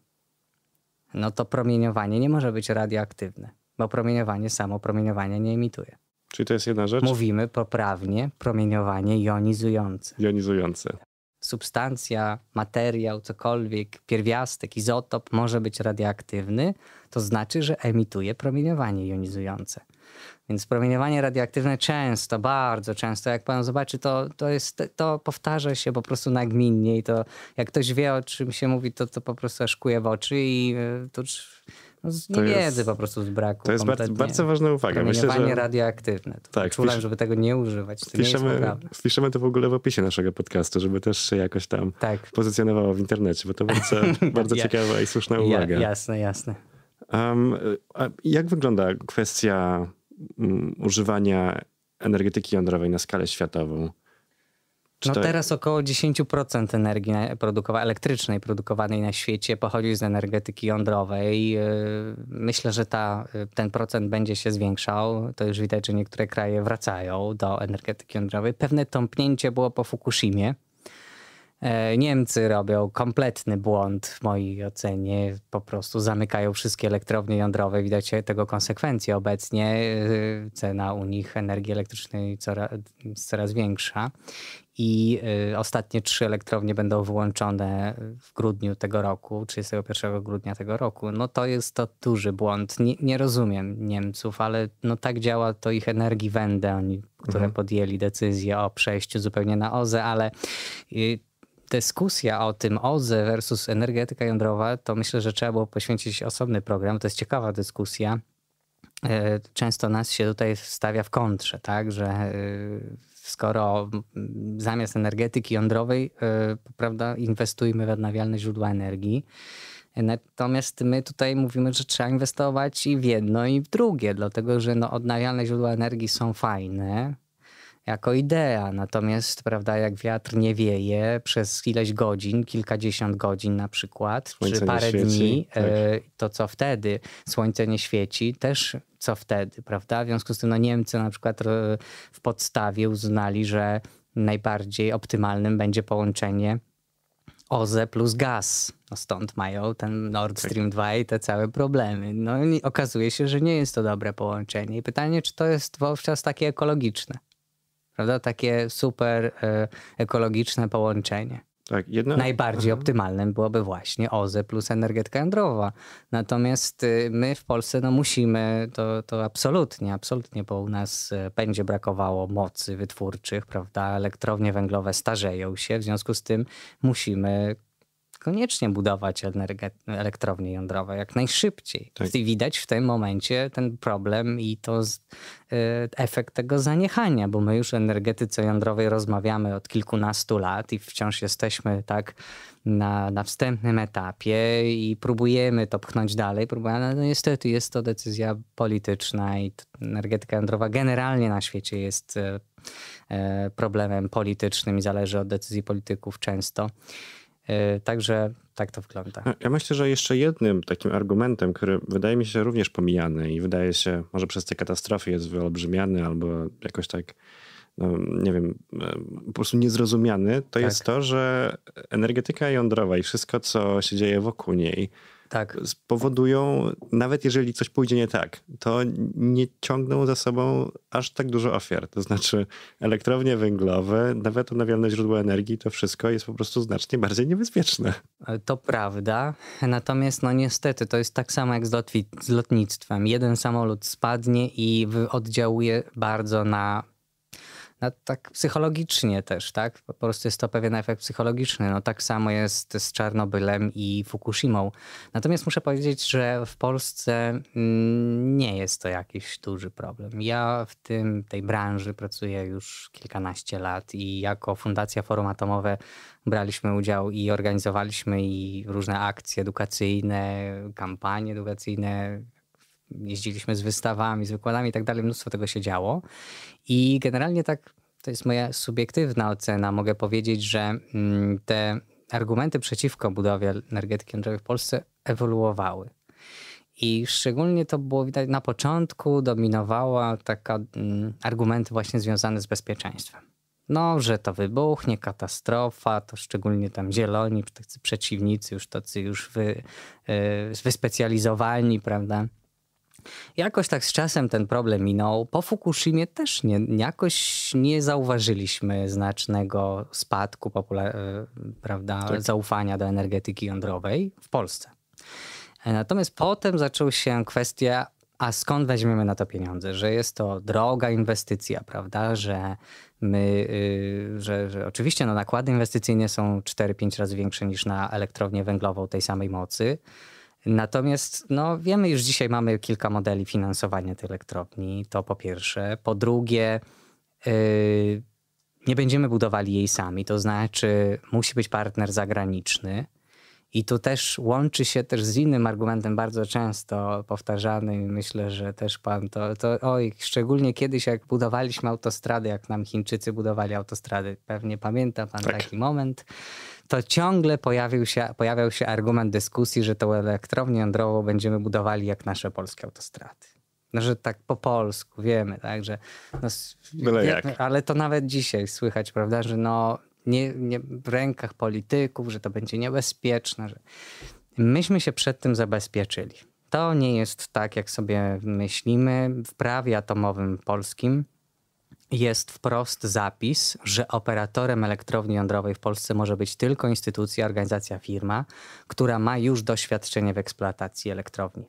No to promieniowanie nie może być radioaktywne bo promieniowanie samo promieniowania nie emituje.
Czyli to jest jedna rzecz? Mówimy
poprawnie promieniowanie jonizujące. Jonizujące. Substancja, materiał, cokolwiek, pierwiastek, izotop może być radioaktywny, to znaczy, że emituje promieniowanie jonizujące. Więc promieniowanie radioaktywne często, bardzo często, jak pan zobaczy, to, to, jest, to powtarza się po prostu nagminnie i to jak ktoś wie, o czym się mówi, to, to po prostu aż kuje w oczy i y, to no z niewiedzy po prostu z braku. To jest bardzo, bardzo ważna uwaga. Myślę, że... radioaktywne. To tak, czułem, żeby tego nie używać. To wpiszemy, nie
wpiszemy to w ogóle w opisie naszego podcastu, żeby też się jakoś tam tak. pozycjonowało w internecie, bo to bardzo, bardzo ciekawa i słuszna uwaga. Ja,
jasne, jasne.
Um, jak wygląda kwestia um, używania energetyki jądrowej na skalę światową? No to... Tak. teraz
około 10% energii produkowa elektrycznej produkowanej na świecie pochodzi z energetyki jądrowej. Y, myślę, że ta, y, ten procent będzie się zwiększał. To już widać, że niektóre kraje wracają do energetyki jądrowej. Pewne tąpnięcie było po Fukushimie. E, Niemcy robią kompletny błąd w mojej ocenie. Po prostu zamykają wszystkie elektrownie jądrowe. Widać tego konsekwencje obecnie. Y, cena u nich energii elektrycznej coraz, jest coraz większa i y, ostatnie trzy elektrownie będą wyłączone w grudniu tego roku, 31 grudnia tego roku. No to jest to duży błąd. Nie, nie rozumiem Niemców, ale no tak działa to ich Energiewende, oni, które mhm. podjęli decyzję o przejściu zupełnie na OZE, ale y, dyskusja o tym OZE versus energetyka jądrowa, to myślę, że trzeba było poświęcić osobny program. To jest ciekawa dyskusja y, często nas się tutaj stawia w kontrze, tak, że skoro mm, zamiast energetyki jądrowej, y, prawda, inwestujmy w odnawialne źródła energii. Natomiast my tutaj mówimy, że trzeba inwestować i w jedno, i w drugie, dlatego że no, odnawialne źródła energii są fajne, jako idea. Natomiast, prawda, jak wiatr nie wieje przez ileś godzin, kilkadziesiąt godzin na przykład, Słońce czy parę świeci, dni, tak. E, to co wtedy? Słońce nie świeci, też co wtedy, prawda? W związku z tym no, Niemcy na przykład e, w podstawie uznali, że najbardziej optymalnym będzie połączenie OZE plus gaz. No stąd mają ten Nord tak. Stream 2 i te całe problemy. No okazuje się, że nie jest to dobre połączenie. I pytanie, czy to jest wówczas takie ekologiczne? Prawda? Takie super e, ekologiczne połączenie. Tak, Najbardziej Aha. Mhm. optymalnym byłoby właśnie OZE plus energetyka jądrowa. Natomiast y, my w Polsce no musimy, to, to absolutnie, absolutnie, bo u nas będzie e, brakowało mocy wytwórczych, prawda? Elektrownie węglowe starzeją się, w związku z tym musimy koniecznie budować elektrownie jądrowe jak najszybciej. Tak. I widać w tym momencie ten problem i to z, y, efekt tego zaniechania, bo my już o energetyce jądrowej rozmawiamy od kilkunastu lat i wciąż jesteśmy tak na, na wstępnym etapie i próbujemy to pchnąć dalej, próbujemy, ale no niestety jest to decyzja polityczna i energetyka jądrowa generalnie na świecie jest y, y, problemem politycznym i zależy od decyzji polityków często. E, także tak to wygląda. E,
ja myślę, że jeszcze jednym takim argumentem, który wydaje mi się również pomijany i wydaje się, może przez te katastrofy jest wyolbrzymiany albo jakoś tak, no, nie wiem, e, po prostu niezrozumiany, to tak. jest to, że energetyka jądrowa i wszystko, co się dzieje wokół niej, tak. spowodują, nawet jeżeli coś pójdzie nie tak, to nie ciągną za sobą aż tak dużo ofiar. To znaczy elektrownie węglowe, nawet odnawialne źródła energii, to wszystko jest po prostu znacznie bardziej niebezpieczne.
To prawda, natomiast no niestety to jest tak samo jak z, lotwi- z lotnictwem. Jeden samolot spadnie i oddziałuje bardzo na no, tak psychologicznie też, tak? Po prostu jest to pewien efekt psychologiczny. No, tak samo jest z Czarnobylem i Fukushimą. Natomiast muszę powiedzieć, że w Polsce mm, nie jest to jakiś duży problem. Ja w tym, tej branży pracuję już kilkanaście lat i jako Fundacja Forum Atomowe braliśmy udział i organizowaliśmy i różne akcje edukacyjne, kampanie edukacyjne, jeździliśmy z wystawami, z wykładami i tak dalej, mnóstwo tego się działo. I generalnie tak, to jest moja subiektywna ocena, mogę powiedzieć, że mm, te argumenty przeciwko budowie energetyki jądrowej w Polsce ewoluowały. I szczególnie to było widać na początku, dominowała taka mm, argumenty właśnie związane z bezpieczeństwem. No, że to wybuchnie, katastrofa, to szczególnie tam zieloni, tacy przeciwnicy, już tacy już wy, y, wyspecjalizowani, prawda? Jakoś tak z czasem ten problem minął. Po Fukushimie też nie, jakoś nie zauważyliśmy znacznego spadku e, prawda, tak. zaufania do energetyki jądrowej w Polsce. E, natomiast potem zaczął się kwestia, a skąd weźmiemy na to pieniądze? Że jest to droga inwestycja, prawda? Że my, y, że, że, oczywiście no, nakłady inwestycyjne są 4-5 razy większe niż na elektrownię węglową tej samej mocy. Natomiast no, wiemy już dzisiaj, mamy kilka modeli finansowania tej elektrowni, to po pierwsze. Po drugie, yy, nie będziemy budowali jej sami, to znaczy musi być partner zagraniczny. I to też łączy się też z innym argumentem bardzo często powtarzanym. Myślę, że też pan to, to oj, szczególnie kiedyś jak budowaliśmy autostrady, jak nam Chińczycy budowali autostrady, pewnie pamięta pan tak. taki moment, to ciągle pojawił się, pojawiał się argument dyskusji, że tą elektrownię jądrową będziemy budowali jak nasze polskie autostrady. No, że tak po polsku wiemy, tak, że... No, Byle jak. Ale to nawet dzisiaj słychać, prawda, że no nie, nie, w rękach polityków, że to będzie niebezpieczne. Że... Myśmy się przed tym zabezpieczyli. To nie jest tak, jak sobie myślimy. W prawie atomowym polskim jest wprost zapis, że operatorem elektrowni jądrowej w Polsce może być tylko instytucja, organizacja, firma, która ma już doświadczenie w eksploatacji elektrowni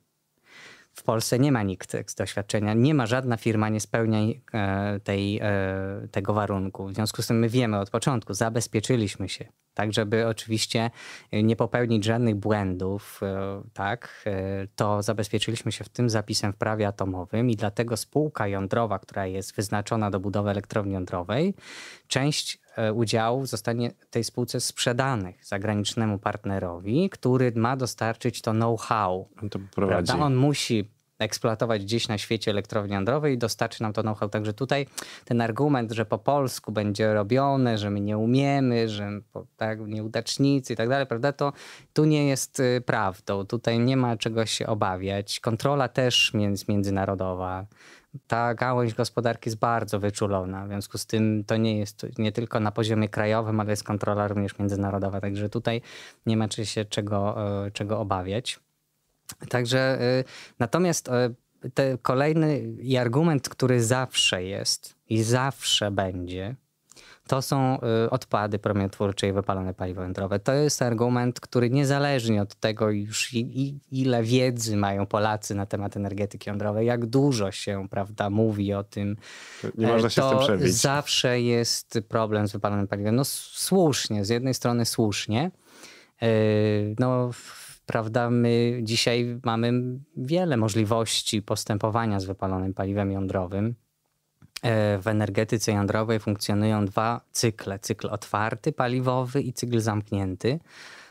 w Polsce nie ma nikt z doświadczenia, nie ma żadna firma, nie spełnia e, tej, e, tego warunku. W związku z tym my wiemy od początku, zabezpieczyliśmy się tak żeby oczywiście e, nie popełnić żadnych błędów, e, tak, e, to zabezpieczyliśmy się w tym zapisem w prawie atomowym i dlatego spółka jądrowa, która jest wyznaczona do budowy elektrowni jądrowej, część udziałów zostanie tej spółce sprzedanych zagranicznemu partnerowi, który ma dostarczyć to know-how. On to prowadzi. On musi eksploatować gdzieś na świecie elektrowni jądrowej i dostarczy nam to know-how. Także tutaj ten argument, że po polsku będzie robione, że my nie umiemy, że tak, nieudacznicy i tak dalej, prawda, to tu nie jest y, prawdą. Tutaj nie ma czego się obawiać. Kontrola też między międzynarodowa. Ta gałąź gospodarki jest bardzo wyczulona, w związku z tym to nie jest nie tylko na poziomie krajowym, ale jest kontrola również międzynarodowa, także tutaj nie ma się czego, y, czego obawiać. Także y, natomiast y, te kolejny i argument, który zawsze jest i zawsze będzie, to są y, odpady promieniotwórcze i wypalone paliwo jądrowe. To jest argument, który niezależnie od tego już ile wiedzy mają Polacy na temat energetyki jądrowej, jak dużo się prawda, mówi o tym, Nie e, można się to z tym przebić. zawsze jest problem z wypalonym paliwem. No słusznie, z jednej strony słusznie, e, no prawda, my dzisiaj mamy wiele możliwości postępowania z wypalonym paliwem jądrowym. E, w energetyce jądrowej funkcjonują dwa cykle: cykl otwarty, paliwowy i cykl zamknięty.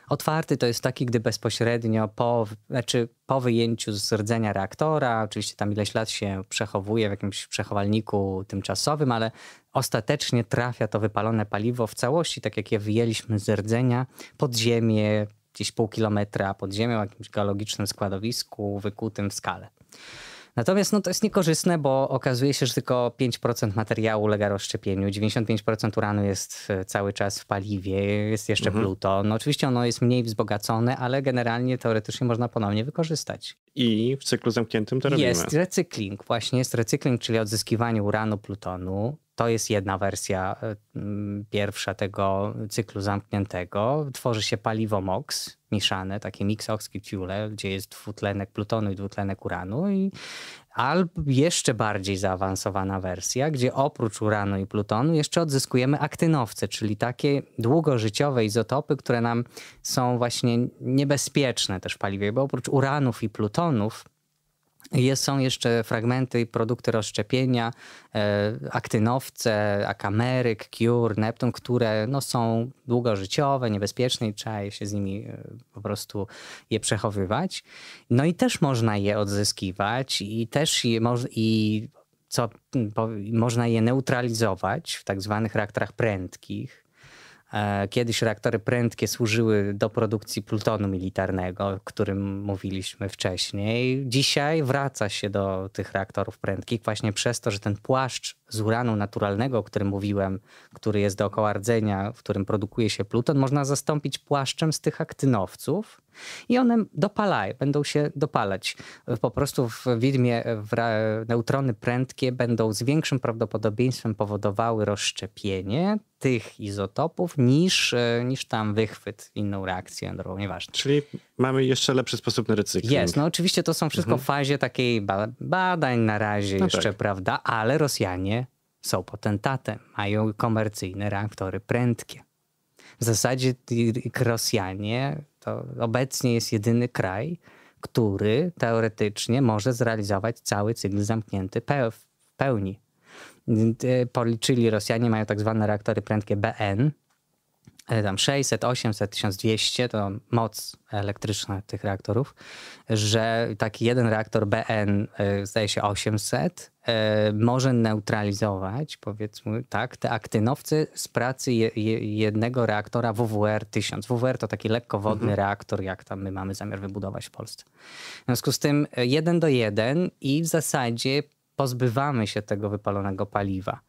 Otwarty to jest taki, gdy bezpośrednio po, znaczy po wyjęciu z rdzenia reaktora, oczywiście tam ileś lat się przechowuje w jakimś przechowalniku tymczasowym, ale ostatecznie trafia to wypalone paliwo w całości, tak jak je wyjęliśmy z rdzenia, pod ziemię, gdzieś pół kilometra pod ziemią, w jakimś geologicznym składowisku wykutym w skale. Natomiast no, to jest niekorzystne, bo okazuje się, że tylko 5% materiału ulega rozszczepieniu, 95% uranu jest e, cały czas w paliwie, jest jeszcze mhm. pluton. No, oczywiście ono jest mniej wzbogacone, ale generalnie teoretycznie można ponownie wykorzystać.
I w cyklu zamkniętym to robimy. Jest
recykling, właśnie jest recykling, czyli odzyskiwanie uranu, plutonu. To jest jedna wersja y, pierwsza tego cyklu zamkniętego. Tworzy się paliwo MOX mieszane, takie mix oxygen fuel, gdzie jest dwutlenek plutonu i dwutlenek uranu. I albo jeszcze bardziej zaawansowana wersja, gdzie oprócz uranu i plutonu jeszcze odzyskujemy aktynowce, czyli takie długożyciowe izotopy, które nam są właśnie niebezpieczne też w paliwie, bo oprócz uranów i plutonów jest, są jeszcze fragmenty i produkty rozszczepienia, e, aktynowce, akameryk, kiur, neptun, które no, są długożyciowe, niebezpieczne i trzeba się z nimi e, po prostu je przechowywać. No i też można je odzyskiwać i też je, i co, po, można je neutralizować w tak zwanych reaktorach prędkich E, kiedyś reaktory prędkie służyły do produkcji plutonu militarnego, o którym mówiliśmy wcześniej. Dzisiaj wraca się do tych reaktorów prędkich właśnie przez to, że ten płaszcz z uranu naturalnego, o którym mówiłem, który jest dookoła rdzenia, w którym produkuje się pluton, można zastąpić płaszczem z tych aktynowców i one dopalają, będą się dopalać. Po prostu w widmie neutrony prędkie będą z większym prawdopodobieństwem powodowały rozszczepienie tych izotopów niż, e, niż tam wychwyt, inną reakcję jądrową, nieważne. Czyli mamy jeszcze lepszy sposób na recykling. Jest, no oczywiście to są wszystko w mhm. fazie takiej ba badań na razie no tak. jeszcze, tak. prawda? Ale Rosjanie są potentatem, mają komercyjne reaktory prędkie. W zasadzie Rosjanie to obecnie jest jedyny kraj, który teoretycznie może zrealizować cały cykl zamknięty w pełni. E, policzyli Rosjanie, mają tak zwane reaktory prędkie BN, E, tam 600, 800, 1200 to moc elektryczna tych reaktorów, że taki jeden reaktor BN, e, zdaje się 800, e, może neutralizować, powiedzmy tak, te aktynowcy z pracy jednego reaktora WWR 1000. WWR to taki lekkowodny mhm. reaktor, jak tam my mamy zamiar wybudować w Polsce. W związku z tym jeden do jeden i w zasadzie pozbywamy się tego wypalonego paliwa.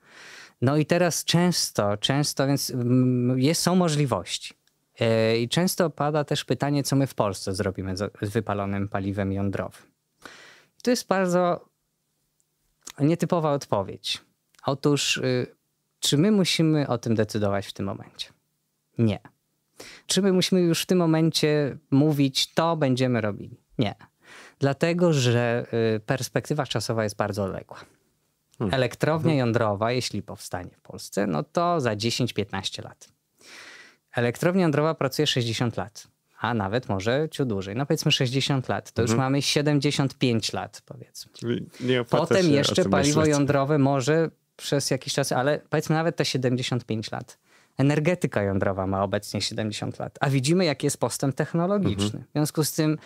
No i teraz często, często, więc mm, jest, są możliwości. E, I często pada też pytanie, co my w Polsce zrobimy z wypalonym paliwem jądrowym. to jest bardzo nietypowa odpowiedź. Otóż, y, czy my musimy o tym decydować w tym momencie? Nie. Czy my musimy już w tym momencie mówić, to będziemy robili? Nie. Dlatego, że y, perspektywa czasowa jest bardzo odległa. Hmm. Elektrownia hmm. jądrowa, jeśli powstanie w Polsce, no to za 10-15 lat. Elektrownia jądrowa pracuje 60 lat, a nawet może ciut dłużej. No powiedzmy 60 lat, to już mhm. mamy 75 lat powiedzmy. nie Potem jeszcze paliwo myśleć. jądrowe może przez jakiś czas, ale powiedzmy nawet te 75 lat. Energetyka jądrowa ma obecnie 70 lat, a widzimy jaki jest postęp technologiczny. Mhm. W związku z tym,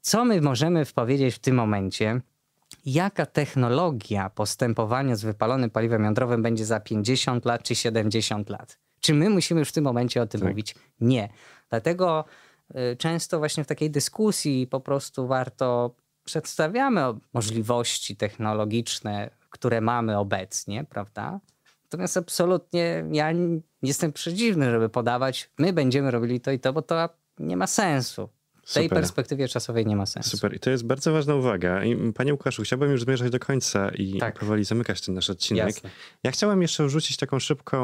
co my możemy powiedzieć w tym momencie, jaka technologia postępowania z wypalonym paliwem jądrowym będzie za 50 lat czy 70 lat. Czy my musimy już w tym momencie o tym tak. mówić? Nie. Dlatego y, często właśnie w takiej dyskusji po prostu warto przedstawiamy możliwości technologiczne, które mamy obecnie, prawda? Natomiast absolutnie ja nie jestem przeciwny, żeby podawać, my będziemy robili to i to, bo to nie ma sensu. W tej
perspektywie czasowej nie ma sensu. Super, i to jest bardzo ważna uwaga. I, panie Łukaszu, chciałbym już zmierzać do końca i tak. powoli zamykać ten nasz odcinek. Jasne. Ja chciałem jeszcze rzucić taką szybką,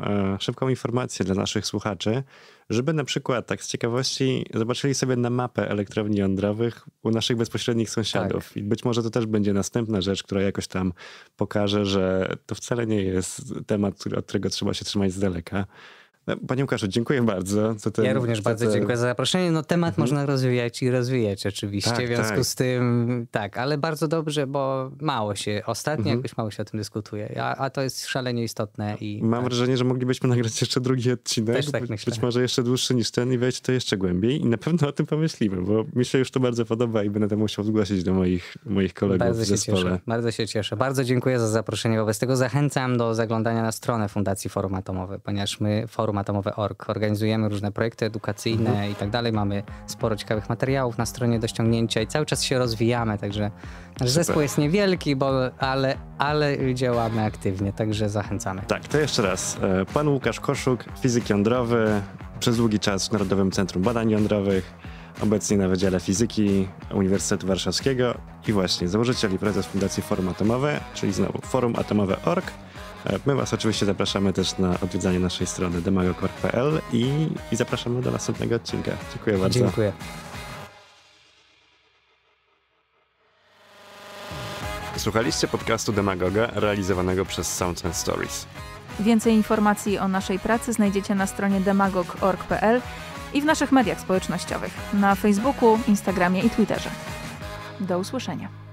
e, szybką informację dla naszych słuchaczy, żeby na przykład tak z ciekawości zobaczyli sobie na mapę elektrowni jądrowych u naszych bezpośrednich sąsiadów. Tak. I być może to też będzie następna rzecz, która jakoś tam pokaże, że to wcale nie jest temat, od którego trzeba się trzymać z daleka. No, panie Łukaszu, dziękuję bardzo. Ten, ja również bardzo ten... dziękuję za
zaproszenie. No temat mhm. można rozwijać i rozwijać oczywiście, tak, w związku tak. z tym tak, ale bardzo dobrze, bo mało się, ostatnio mhm. jakoś mało się o tym dyskutuje, a, a to jest szalenie istotne.
I, Mam tak. wrażenie, że moglibyśmy nagrać jeszcze drugi odcinek, Też tak myślę. być może jeszcze dłuższy niż ten i wejść to jeszcze głębiej i na pewno o tym pomyślimy, bo mi się już to bardzo podoba i będę to musiał zgłosić do moich, moich kolegów bardzo w zespole. Się cieszę,
bardzo się cieszę. Bardzo dziękuję za zaproszenie. Wobec tego zachęcam do zaglądania na stronę Fundacji Forum Atomowe, ponieważ my Forum atomowe.org. Organizujemy różne projekty edukacyjne mhm. i tak dalej. Mamy sporo ciekawych materiałów na stronie do ściągnięcia i cały czas się rozwijamy, także nasz zespół jest niewielki, bo, ale, ale działamy aktywnie, także zachęcamy.
Tak, to jeszcze raz. E, pan Łukasz Koszuk, fizyk jądrowy, przez długi czas w Narodowym Centrum Badań Jądrowych, obecnie na Wydziale Fizyki Uniwersytetu Warszawskiego i właśnie założyciel i prezes Fundacji Forum Atomowe, czyli znowu forumatomowe.org E, my Was oczywiście zapraszamy też na odwiedzanie naszej strony demagogorg.pl i, i zapraszamy do następnego odcinka. Dziękuję bardzo. Dziękuję. Słuchaliście podcastu Demagoga realizowanego przez Sounds and Stories.
Więcej informacji o naszej pracy znajdziecie na stronie demagog.org.pl i w naszych mediach społecznościowych
na Facebooku, Instagramie i Twitterze. Do usłyszenia.